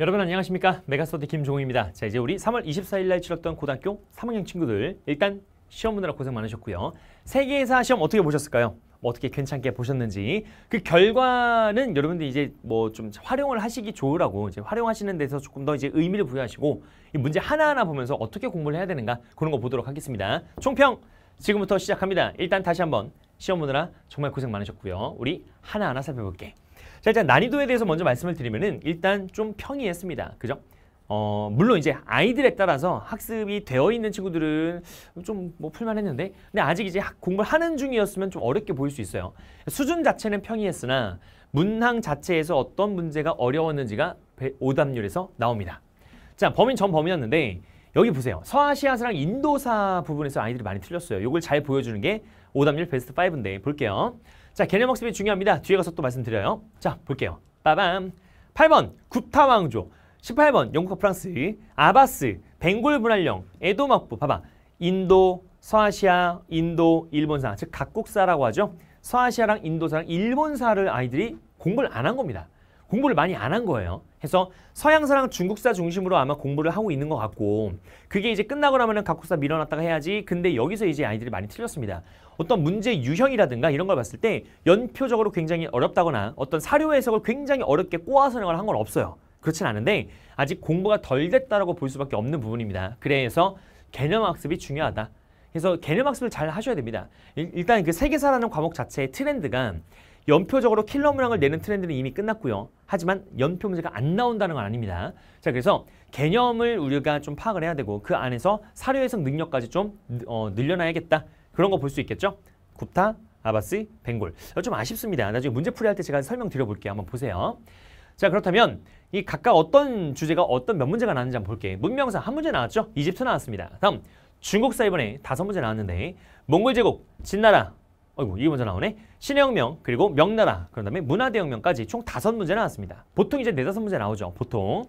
여러분 안녕하십니까 메가스터디 김종우입니다 자 이제 우리 3월 24일 날 치렀던 고등학교 3학년 친구들 일단 시험 보느라 고생 많으셨고요 세계사 시험 어떻게 보셨을까요? 뭐 어떻게 괜찮게 보셨는지 그 결과는 여러분들 이제 이뭐좀 활용을 하시기 좋으라고 이제 활용하시는 데서 조금 더 이제 의미를 부여하시고 이 문제 하나하나 보면서 어떻게 공부를 해야 되는가 그런 거 보도록 하겠습니다 총평 지금부터 시작합니다 일단 다시 한번 시험 보느라 정말 고생 많으셨고요 우리 하나하나 살펴볼게 자, 일단 난이도에 대해서 먼저 말씀을 드리면은 일단 좀 평이했습니다. 그죠? 어, 물론 이제 아이들에 따라서 학습이 되어 있는 친구들은 좀 뭐 풀만 했는데 근데 아직 이제 공부를 하는 중이었으면 좀 어렵게 보일 수 있어요. 수준 자체는 평이했으나 문항 자체에서 어떤 문제가 어려웠는지가 오답률에서 나옵니다. 자, 범인 전 범이었는데 여기 보세요. 서아시아사랑 인도사 부분에서 아이들이 많이 틀렸어요. 이걸 잘 보여주는 게 오답률 베스트 5인데 볼게요. 자, 개념 학습이 중요합니다. 뒤에 가서 또 말씀드려요. 자, 볼게요. 빠밤. 8번 구타 왕조, 18번 영국과 프랑스, 아바스, 벵골 분할령, 에도 막부. 봐봐. 인도, 서아시아, 인도, 일본사. 즉 각국사라고 하죠. 서아시아랑 인도사랑 일본사를 아이들이 공부를 안 한 겁니다. 공부를 많이 안 한 거예요. 해서 서양사랑 중국사 중심으로 아마 공부를 하고 있는 것 같고 그게 이제 끝나고 나면은 각국사 밀어놨다가 해야지 근데 여기서 이제 아이들이 많이 틀렸습니다. 어떤 문제 유형이라든가 이런 걸 봤을 때 연표적으로 굉장히 어렵다거나 어떤 사료 해석을 굉장히 어렵게 꼬아 서령을 한건 없어요. 그렇진 않은데 아직 공부가 덜 됐다라고 볼 수밖에 없는 부분입니다. 그래서 개념 학습이 중요하다. 그래서 개념 학습을 잘 하셔야 됩니다. 일단 그 세계사라는 과목 자체의 트렌드가 연표적으로 킬러 문항을 내는 트렌드는 이미 끝났고요. 하지만 연표 문제가 안 나온다는 건 아닙니다. 자, 그래서 개념을 우리가 좀 파악을 해야 되고 그 안에서 사료 해석 능력까지 좀 어, 늘려놔야겠다. 그런 거 볼 수 있겠죠? 굽타, 아바스, 벵골. 좀 아쉽습니다. 나중에 문제풀이 할때 제가 설명드려 볼게요. 한번 보세요. 자 그렇다면 이 각각 어떤 주제가 어떤 몇 문제가 나왔는지 한번 볼게. 요 문명사 한 문제 나왔죠? 이집트 나왔습니다. 다음 중국사 이번에 다섯 문제 나왔는데 몽골 제국, 진나라, 어이구 이게 먼저 나오네. 신혁명 그리고 명나라 그런 다음에 문화대혁명까지 총 다섯 문제 나왔습니다. 보통 이제 네다섯 문제 나오죠. 보통.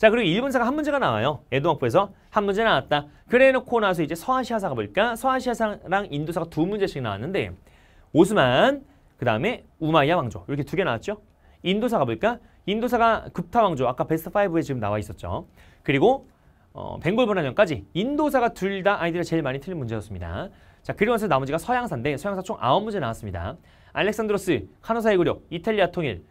자 그리고 일본사가 한 문제가 나와요. 에동학부에서한 문제 나왔다. 그래 놓고 나서 이제 서아시아사 가볼까? 서아시아사랑 인도사가 두 문제씩 나왔는데 오스만 그 다음에 우마이야 왕조 이렇게 두 개 나왔죠. 인도사 가볼까? 인도사가 급타 왕조 아까 베스트 5에 지금 나와 있었죠. 그리고 어, 벵골 분화년까지 인도사가 둘 다 아이들이 제일 많이 틀린 문제였습니다. 자 그리고 나서 나머지가 서양사인데 서양사 총 아홉 문제 나왔습니다. 알렉산드로스, 카노사의 구력, 이탈리아 통일,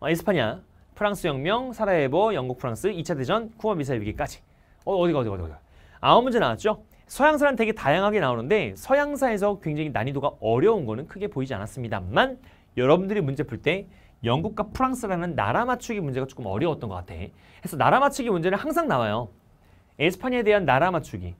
어, 에스파냐, 프랑스 혁명, 사라예보, 영국 프랑스, 2차 대전, 쿠바 미사일 위기까지. 어, 어디가 어디가 어디가. 아홉 문제 나왔죠? 서양사란 되게 다양하게 나오는데 서양사에서 굉장히 난이도가 어려운 거는 크게 보이지 않았습니다만 여러분들이 문제 풀 때 영국과 프랑스라는 나라 맞추기 문제가 조금 어려웠던 것 같아. 그래서 나라 맞추기 문제는 항상 나와요. 에스파니아에 대한 나라 맞추기,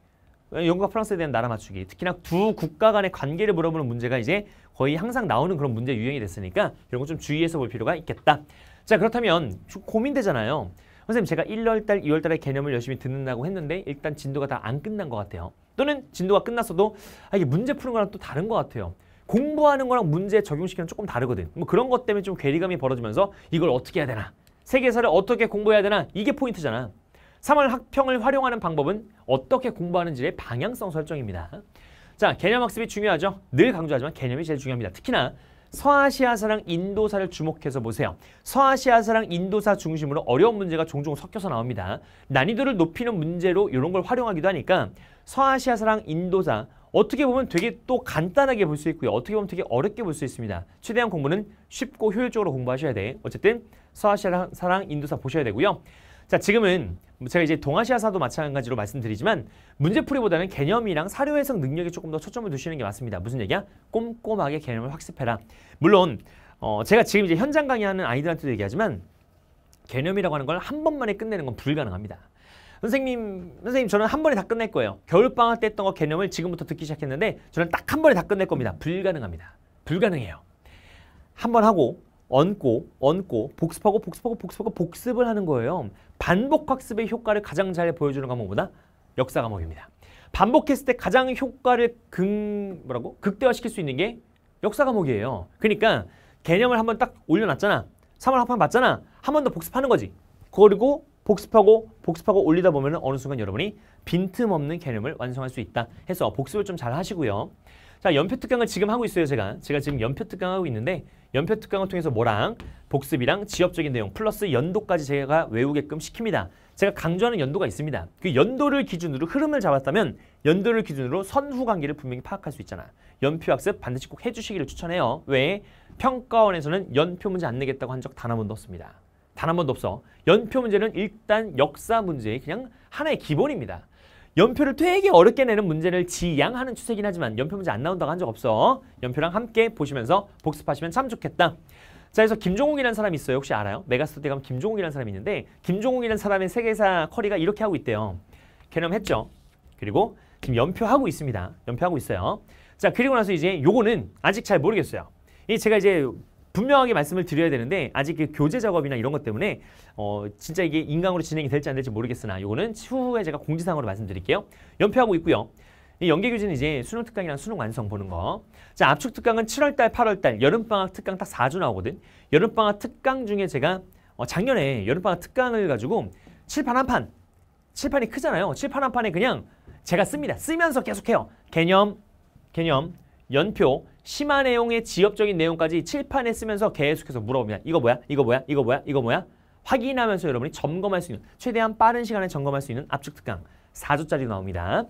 영국과 프랑스에 대한 나라 맞추기, 특히나 두 국가 간의 관계를 물어보는 문제가 이제 거의 항상 나오는 그런 문제 유형이 됐으니까 이런 거 좀 주의해서 볼 필요가 있겠다. 자 그렇다면 고민되잖아요. 선생님 제가 1월달, 2월달에 개념을 열심히 듣는다고 했는데 일단 진도가 다 안 끝난 것 같아요. 또는 진도가 끝났어도 아, 이게 문제 푸는 거랑 또 다른 것 같아요. 공부하는 거랑 문제 적용시키는 조금 다르거든. 뭐 그런 것 때문에 좀 괴리감이 벌어지면서 이걸 어떻게 해야 되나? 세계사를 어떻게 공부해야 되나? 이게 포인트잖아. 3월 학평을 활용하는 방법은 어떻게 공부하는지의 방향성 설정입니다. 자, 개념 학습이 중요하죠. 늘 강조하지만 개념이 제일 중요합니다. 특히나 서아시아사랑 인도사를 주목해서 보세요. 서아시아사랑 인도사 중심으로 어려운 문제가 종종 섞여서 나옵니다. 난이도를 높이는 문제로 이런 걸 활용하기도 하니까 서아시아사랑 인도사 어떻게 보면 되게 또 간단하게 볼 수 있고요. 어떻게 보면 되게 어렵게 볼 수 있습니다. 최대한 공부는 쉽고 효율적으로 공부하셔야 돼. 어쨌든 서아시아사랑 인도사 보셔야 되고요. 자, 지금은 제가 이제 동아시아사도 마찬가지로 말씀드리지만 문제풀이보다는 개념이랑 사료 해석 능력에 조금 더 초점을 두시는 게 맞습니다. 무슨 얘기야? 꼼꼼하게 개념을 학습해라. 물론 어, 제가 지금 이제 현장 강의하는 아이들한테도 얘기하지만 개념이라고 하는 걸 한 번만에 끝내는 건 불가능합니다. 선생님, 선생님 저는 한 번에 다 끝낼 거예요. 겨울방학 때 했던 거 개념을 지금부터 듣기 시작했는데 저는 딱 한 번에 다 끝낼 겁니다. 불가능합니다. 불가능해요. 한 번 하고 얹고 얹고 복습하고 복습하고 복습하고 복습을 하는 거예요. 반복 학습의 효과를 가장 잘 보여주는 과목 보다 역사 과목입니다. 반복했을 때 가장 효과를 극 뭐라고 극대화시킬 수 있는 게 역사 과목이에요. 그러니까 개념을 한번 딱 올려놨잖아. 3월 합판 봤잖아. 한 번 더 복습하는 거지. 그리고 복습하고 복습하고 올리다 보면 어느 순간 여러분이 빈틈없는 개념을 완성할 수 있다 해서 복습을 좀 잘 하시고요. 자, 연표 특강을 지금 하고 있어요, 제가. 제가 지금 연표 특강 하고 있는데 연표 특강을 통해서 뭐랑 복습이랑 지역적인 내용 플러스 연도까지 제가 외우게끔 시킵니다. 제가 강조하는 연도가 있습니다. 그 연도를 기준으로 흐름을 잡았다면 연도를 기준으로 선후 관계를 분명히 파악할 수 있잖아. 연표 학습 반드시 꼭 해주시기를 추천해요. 왜? 평가원에서는 연표 문제 안 내겠다고 한 적 단 한 번도 없습니다. 단 한 번도 없어. 연표 문제는 일단 역사 문제의 그냥 하나의 기본입니다. 연표를 되게 어렵게 내는 문제를 지양하는 추세긴 하지만 연표 문제 안 나온다고 한 적 없어. 연표랑 함께 보시면서 복습하시면 참 좋겠다. 자, 그래서 김종욱이라는 사람이 있어요. 혹시 알아요? 메가스터디 가면 김종욱이라는 사람이 있는데 김종욱이라는 사람의 세계사 커리가 이렇게 하고 있대요. 개념했죠? 그리고 지금 연표하고 있습니다. 연표하고 있어요. 자, 그리고 나서 이제 요거는 아직 잘 모르겠어요. 이 제가 이제 분명하게 말씀을 드려야 되는데 아직 그 교재 작업이나 이런 것 때문에 어 진짜 이게 인강으로 진행이 될지 안 될지 모르겠으나 이거는 추후에 제가 공지사항으로 말씀드릴게요. 연표하고 있고요. 이 연계교재는 이제 수능 특강이랑 수능 완성 보는 거. 자, 압축 특강은 7월달, 8월달 여름방학 특강 딱 4주 나오거든. 여름방학 특강 중에 제가 어, 작년에 여름방학 특강을 가지고 칠판 한 판, 칠판이 크잖아요. 칠판 한 판에 그냥 제가 씁니다. 쓰면서 계속해요. 개념, 개념, 연표, 심화 내용의 지엽적인 내용까지 칠판에 쓰면서 계속해서 물어봅니다. 이거 뭐야? 이거 뭐야? 이거 뭐야? 이거 뭐야? 확인하면서 여러분이 점검할 수 있는 최대한 빠른 시간에 점검할 수 있는 압축 특강 4조짜리 나옵니다.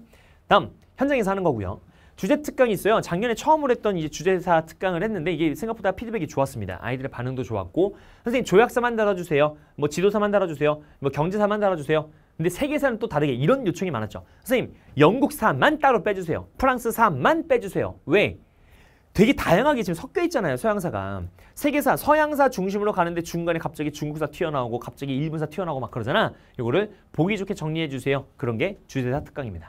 다음 현장에서 하는 거고요. 주제 특강이 있어요. 작년에 처음으로 했던 이제 주제사 특강을 했는데 이게 생각보다 피드백이 좋았습니다. 아이들의 반응도 좋았고 선생님 조약사만 달아주세요. 뭐 지도사만 달아주세요. 뭐 경제사만 달아주세요. 근데 세계사는 또 다르게 이런 요청이 많았죠. 선생님, 영국 사만 따로 빼주세요. 프랑스 사만 빼주세요. 왜? 되게 다양하게 지금 섞여 있잖아요, 서양사가. 세계사, 서양사 중심으로 가는데 중간에 갑자기 중국사 튀어나오고 갑자기 일본사 튀어나오고 막 그러잖아. 이거를 보기 좋게 정리해 주세요. 그런 게 주제사 특강입니다.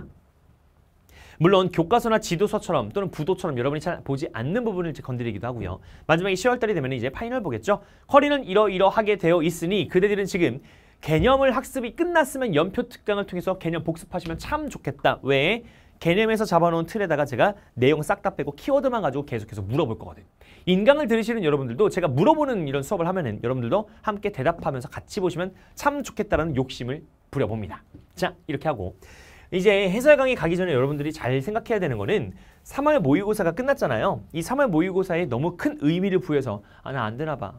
물론 교과서나 지도서처럼 또는 부도처럼 여러분이 잘 보지 않는 부분을 이제 건드리기도 하고요. 마지막에 10월달이 되면 이제 파이널 보겠죠. 허리는 이러이러하게 되어 있으니 그대들은 지금 개념을 학습이 끝났으면 연표 특강을 통해서 개념 복습하시면 참 좋겠다. 왜? 개념에서 잡아놓은 틀에다가 제가 내용 싹 다 빼고 키워드만 가지고 계속해서 물어볼 거거든. 인강을 들으시는 여러분들도 제가 물어보는 이런 수업을 하면은 여러분들도 함께 대답하면서 같이 보시면 참 좋겠다라는 욕심을 부려봅니다. 자, 이렇게 하고 이제 해설 강의 가기 전에 여러분들이 잘 생각해야 되는 거는 3월 모의고사가 끝났잖아요. 이 3월 모의고사에 너무 큰 의미를 부여서 아, 나 안 되나 봐.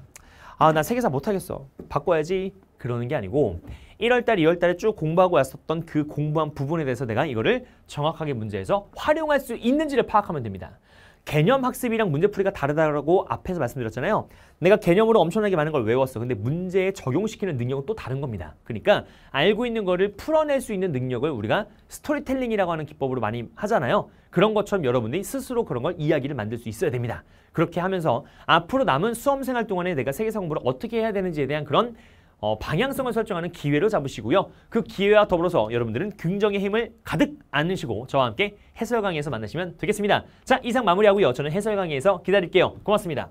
아, 나 세계사 못하겠어. 바꿔야지. 그러는 게 아니고 1월달, 2월달에 쭉 공부하고 왔었던 그 공부한 부분에 대해서 내가 이거를 정확하게 문제에서 활용할 수 있는지를 파악하면 됩니다. 개념 학습이랑 문제풀이가 다르다고 앞에서 말씀드렸잖아요. 내가 개념으로 엄청나게 많은 걸 외웠어. 근데 문제에 적용시키는 능력은 또 다른 겁니다. 그러니까 알고 있는 거를 풀어낼 수 있는 능력을 우리가 스토리텔링이라고 하는 기법으로 많이 하잖아요. 그런 것처럼 여러분들이 스스로 그런 걸 이야기를 만들 수 있어야 됩니다. 그렇게 하면서 앞으로 남은 수험생활 동안에 내가 세계사 공부를 어떻게 해야 되는지에 대한 그런 어, 방향성을 설정하는 기회로 잡으시고요. 그 기회와 더불어서 여러분들은 긍정의 힘을 가득 안으시고 저와 함께 해설 강의에서 만나시면 되겠습니다. 자, 이상 마무리하고요. 저는 해설 강의에서 기다릴게요. 고맙습니다.